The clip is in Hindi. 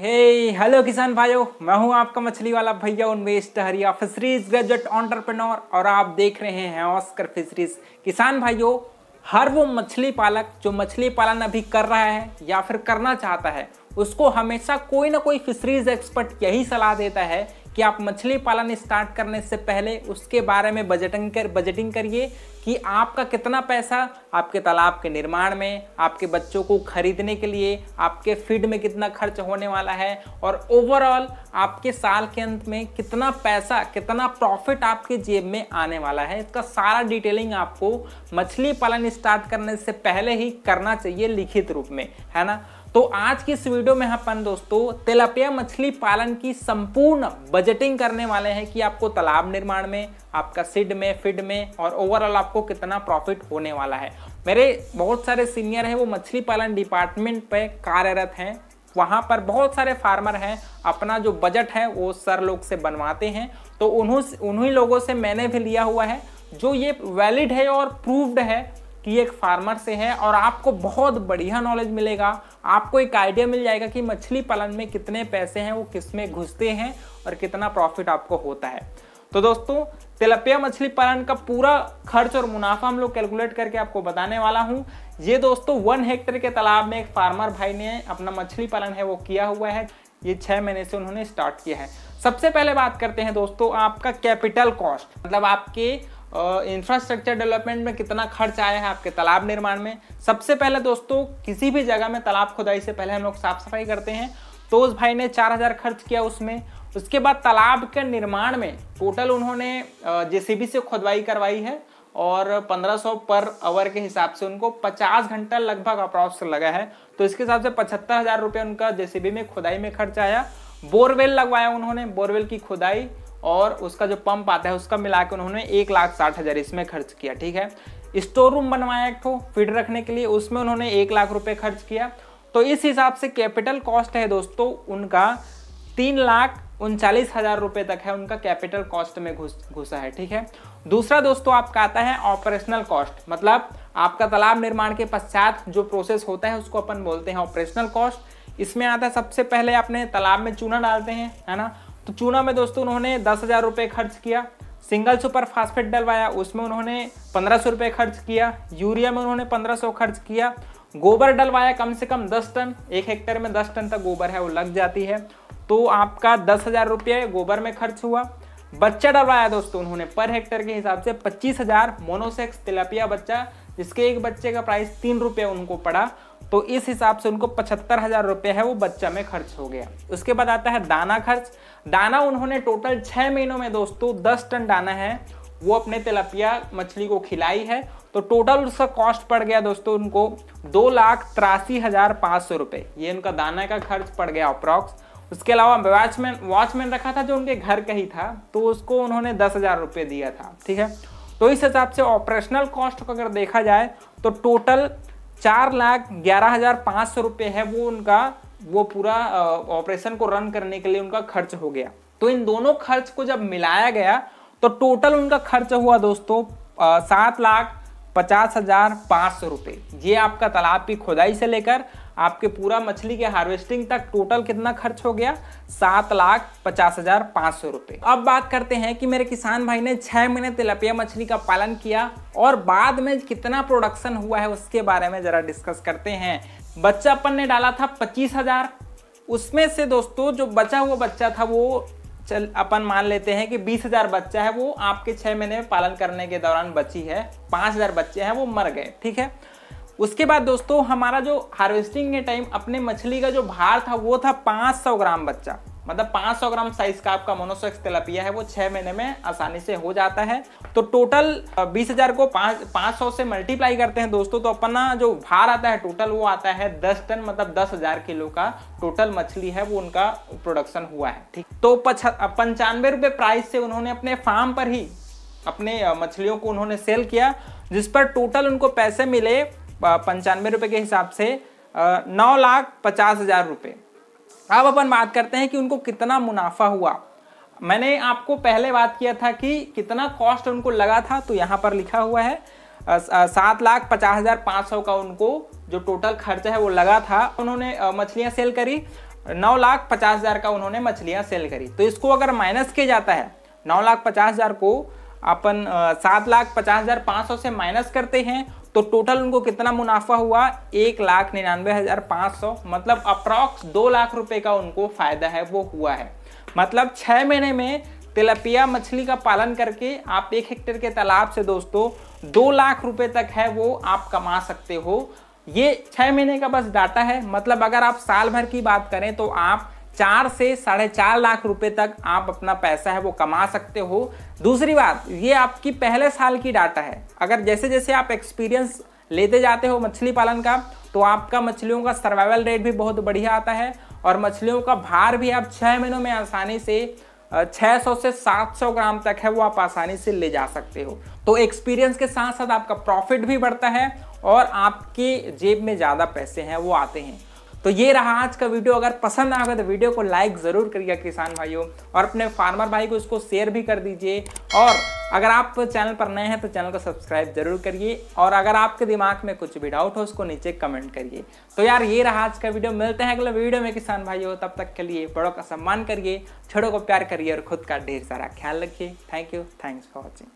हे हेलो किसान भाइयों मैं हूं आपका मछली वाला भैया उन्वेस्ट हरिया फिशरीज ग्रेजुएट ऑन्टरप्रेनोर और आप देख रहे हैं ऑस्कर फिशरीज किसान भाइयों हर वो मछली पालक जो मछली पालन अभी कर रहा है या फिर करना चाहता है उसको हमेशा कोई ना कोई फिशरीज एक्सपर्ट यही सलाह देता है कि आप मछली पालन स्टार्ट करने से पहले उसके बारे में बजटिंग कर बजटिंग करिए कि आपका कितना पैसा आपके तालाब के निर्माण में आपके बच्चों को खरीदने के लिए आपके फीड में कितना खर्च होने वाला है और ओवरऑल आपके साल के अंत में कितना पैसा कितना प्रॉफिट आपके जेब में आने वाला है इसका सारा डिटेलिंग आपको मछली पालन स्टार्ट करने से पहले ही करना चाहिए लिखित रूप में है ना तो आज की इस वीडियो में अपन हाँ दोस्तों तेलापिया मछली पालन की संपूर्ण बजटिंग करने वाले हैं कि आपको तालाब निर्माण में आपका सिड में फिड में और ओवरऑल आपको कितना प्रॉफिट होने वाला है मेरे बहुत सारे सीनियर हैं वो मछली पालन डिपार्टमेंट पे कार्यरत हैं वहाँ पर बहुत सारे फार्मर हैं अपना जो बजट है वो सर लोग से बनवाते हैं तो उन्हों उन्हीं लोगों से मैंने भी लिया हुआ है जो ये वैलिड है और प्रूव्ड है कि एक फार्मर से है और आपको बहुत बढ़िया नॉलेज मिलेगा आपको एक आइडिया मिल जाएगा कि मछली पालन में कितने पैसे हैं वो किस में घुसते हैं और कितना प्रॉफिट आपको होता है तो दोस्तों तेलपिया मछली पालन का पूरा खर्च और मुनाफा हम लोग कैलकुलेट करके आपको बताने वाला हूँ ये दोस्तों वन हेक्टेयर के तालाब में एक फार्मर भाई ने अपना मछली पालन है वो किया हुआ है ये छः महीने से उन्होंने स्टार्ट किया है सबसे पहले बात करते हैं दोस्तों आपका कैपिटल कॉस्ट मतलब आपके इंफ्रास्ट्रक्चर डेवलपमेंट में कितना खर्च आया है आपके तालाब निर्माण में सबसे पहले दोस्तों किसी भी जगह में तालाब खुदाई से पहले हम लोग साफ सफाई करते हैं तो उस भाई ने चार हज़ार खर्च किया उसमें उसके बाद तालाब के निर्माण में टोटल उन्होंने जेसीबी से खुदवाई करवाई है और 1500 पर आवर के हिसाब से उनको 50 घंटा लगभग अप्रॉक्स लगा है तो इसके हिसाब से पचहत्तर हज़ार रुपये उनका जेसीबी में खुदाई में खर्च आया बोरवेल लगवाया उन्होंने बोरवेल की खुदाई और उसका जो पंप आता है उसका मिला के उन्होंने एक लाख साठ हज़ार इसमें खर्च किया ठीक है स्टोर रूम बनवाया एक फिट रखने के लिए उसमें उन्होंने एक लाख रुपये खर्च किया तो इस हिसाब से कैपिटल कॉस्ट है दोस्तों उनका तीन लाख उनचालीस हज़ार रुपये तक है उनका कैपिटल कॉस्ट में घुस घुसा है ठीक है दूसरा दोस्तों आपका आता है ऑपरेशनल कॉस्ट मतलब आपका तालाब निर्माण के पश्चात जो प्रोसेस होता है उसको अपन बोलते हैं ऑपरेशनल कॉस्ट इसमें आता है सबसे पहले आपने तालाब में चूना डालते हैं है ना तो चूना में दोस्तों उन्होंने दस हज़ार रुपए खर्च किया सिंगल सुपर फास्फेट डलवाया उसमें उन्होंने पंद्रह सौ खर्च किया यूरिया में उन्होंने पंद्रह सौ खर्च किया गोबर डलवाया कम से कम दस टन एक हेक्टेयर में दस टन तक गोबर है वो लग जाती है तो आपका दस हज़ार रुपये गोबर में खर्च हुआ बच्चा डलवाया दोस्तों उन्होंने पर हेक्टेयर के हिसाब से पच्चीस हज़ार मोनोसेक्स तिलापिया बच्चा जिसके एक बच्चे का प्राइस तीन रुपये उनको पड़ा तो इस हिसाब से उनको पचहत्तर हज़ार रुपये है वो बच्चा में खर्च हो गया उसके बाद आता है दाना खर्च दाना उन्होंने टोटल छः महीनों में दोस्तों दस टन दाना है वो अपने तिलपिया मछली को खिलाई है तो टोटल उसका कॉस्ट पड़ गया दोस्तों उनको दो लाख तिरासी हज़ार पाँच सौ रुपये ये उनका दाना का खर्च पड़ गया अप्रॉक्स उसके अलावा वॉचमैन वॉचमैन रखा था जो उनके घर का ही था तो उसको उन्होंने दस हज़ार रुपये दिया था ठीक है तो इस हिसाब से ऑपरेशनल कॉस्ट को अगर देखा जाए तो टोटल चार लाख ग्यारह हजार पाँच सौ रुपये है वो उनका वो पूरा ऑपरेशन को रन करने के लिए उनका खर्च हो गया तो इन दोनों खर्च को जब मिलाया गया तो टोटल उनका खर्च हुआ दोस्तों सात लाख पचास हजार पाँच सौ रुपये ये आपका तालाब की खुदाई से लेकर आपके पूरा मछली के हार्वेस्टिंग तक टोटल कितना खर्च हो गया सात लाख पचास हजार पाँच सौ रुपये अब बात करते हैं कि मेरे किसान भाई ने छः महीने तिलपिया मछली का पालन किया और बाद में कितना प्रोडक्शन हुआ है उसके बारे में ज़रा डिस्कस करते हैं बच्चापन ने डाला था पच्चीस हजार उसमें से दोस्तों जो बचा हुआ बच्चा था वो चल अपन मान लेते हैं कि बीस हजार बच्चा है वो आपके छः महीने में पालन करने के दौरान बची है पाँच हजार बच्चे हैं वो मर गए ठीक है उसके बाद दोस्तों हमारा जो हार्वेस्टिंग के टाइम अपने मछली का जो भार था वो था 500 ग्राम बच्चा मतलब 500 ग्राम साइज का आपका मोनोसेक्स तेलापिया है वो छह महीने में आसानी से हो जाता है तो टोटल 20,000 को 500 से मल्टीप्लाई करते हैं दोस्तों तो अपना जो भार आता है टोटल वो आता है 10 टन मतलब 10,000 किलो का टोटल मछली है वो उनका प्रोडक्शन हुआ है ठीक तो पंचानवे रुपए प्राइस से उन्होंने अपने फार्म पर ही अपने मछलियों को उन्होंने सेल किया जिस पर टोटल उनको पैसे मिले पंचानवे रुपये के हिसाब से नौ लाख पचास हजार रुपये अब अपन बात करते हैं कि उनको कितना मुनाफा हुआ मैंने आपको पहले बात किया था कि कितना कॉस्ट उनको लगा था तो यहाँ पर लिखा हुआ है सात लाख पचास हज़ार पाँच सौ का उनको जो टोटल खर्चा है वो लगा था उन्होंने मछलियाँ सेल करी नौ लाख पचास हज़ार का उन्होंने मछलियाँ सेल करी तो इसको अगर माइनस किया जाता है नौ लाख पचास हज़ार को अपन सात लाख पचास हज़ार पाँच सौ से माइनस करते हैं तो टोटल उनको कितना मुनाफा हुआ एक लाख निन्यानवे हज़ार पाँच सौ मतलब अप्रॉक्स दो लाख रुपए का उनको फ़ायदा है वो हुआ है मतलब छः महीने में तिलपिया मछली का पालन करके आप एक हेक्टेयर के तालाब से दोस्तों दो लाख रुपए तक है वो आप कमा सकते हो ये छः महीने का बस डाटा है मतलब अगर आप साल भर की बात करें तो आप चार से साढ़े चार लाख रुपए तक आप अपना पैसा है वो कमा सकते हो दूसरी बात ये आपकी पहले साल की डाटा है अगर जैसे जैसे आप एक्सपीरियंस लेते जाते हो मछली पालन का तो आपका मछलियों का सर्वाइवल रेट भी बहुत बढ़िया आता है और मछलियों का भार भी आप छः महीनों में आसानी से 600 से 700 ग्राम तक है वो आप आसानी से ले जा सकते हो तो एक्सपीरियंस के साथ साथ आपका प्रॉफिट भी बढ़ता है और आपकी जेब में ज़्यादा पैसे हैं वो आते हैं तो ये रहा आज का वीडियो अगर पसंद आ गया तो वीडियो को लाइक ज़रूर करिएगा किसान भाइयों और अपने फार्मर भाई को इसको शेयर भी कर दीजिए और अगर आप चैनल पर नए हैं तो चैनल को सब्सक्राइब जरूर करिए और अगर आपके दिमाग में कुछ भी डाउट हो उसको नीचे कमेंट करिए तो यार ये रहा आज का वीडियो मिलते हैं अगले वीडियो में किसान भाइयों तब तक के लिए बड़ों का सम्मान करिए छोड़ों को प्यार करिए और खुद का ढेर सारा ख्याल रखिए thank you thanks for watching